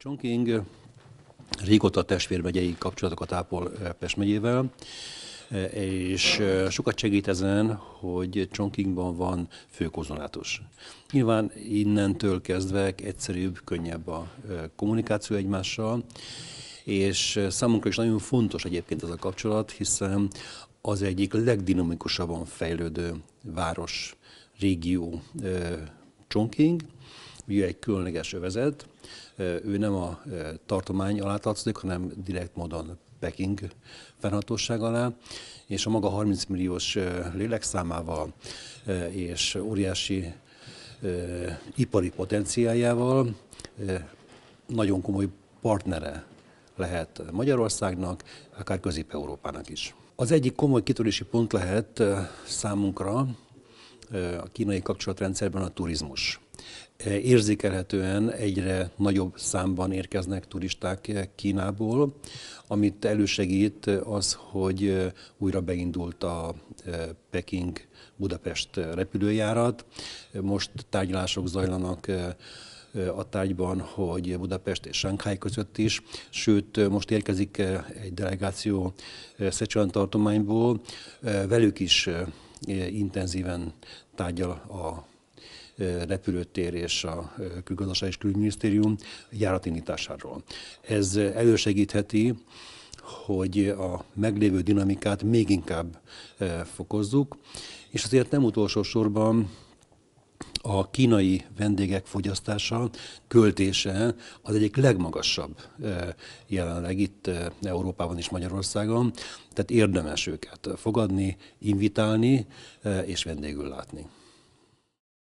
Csonking régóta testvérmegyei kapcsolatokat ápol eh, Pest megyével, eh, és eh, sokat segít ezen, hogy Csonkingban van főkozonátus. Nyilván innentől kezdve egyszerűbb, könnyebb a kommunikáció egymással, és számunkra is nagyon fontos egyébként ez a kapcsolat, hiszen az egyik legdinamikusabban fejlődő város, régió Chongqing, mivel egy különleges övezet, ő nem a tartomány alá tartozik, hanem direkt módon Peking fennhatóság alá, és a maga 30 milliós lélekszámával és óriási ipari potenciáljával nagyon komoly partnere lehet Magyarországnak, akár Közép-Európának is. Az egyik komoly kitörési pont lehet számunkra a kínai kapcsolatrendszerben a turizmus érzékelhetően egyre nagyobb számban érkeznek turisták Kínából, amit elősegít az, hogy újra beindult a e, Peking-Budapest repülőjárat. Most tárgyalások zajlanak e, e, a tárgyban, hogy Budapest és Shanghai között is, sőt most érkezik egy delegáció Szecsuan tartományból, velük is intenzíven tárgyal a repülőtér és a külgazdaság és külügyminisztérium járatindításáról. Ez elősegítheti hogy a meglévő dinamikát még inkább fokozzuk, és azért nem utolsó sorban a kínai vendégek fogyasztása, költése az egyik legmagasabb jelenleg itt Európában és Magyarországon, tehát érdemes őket fogadni, invitálni és vendégül látni.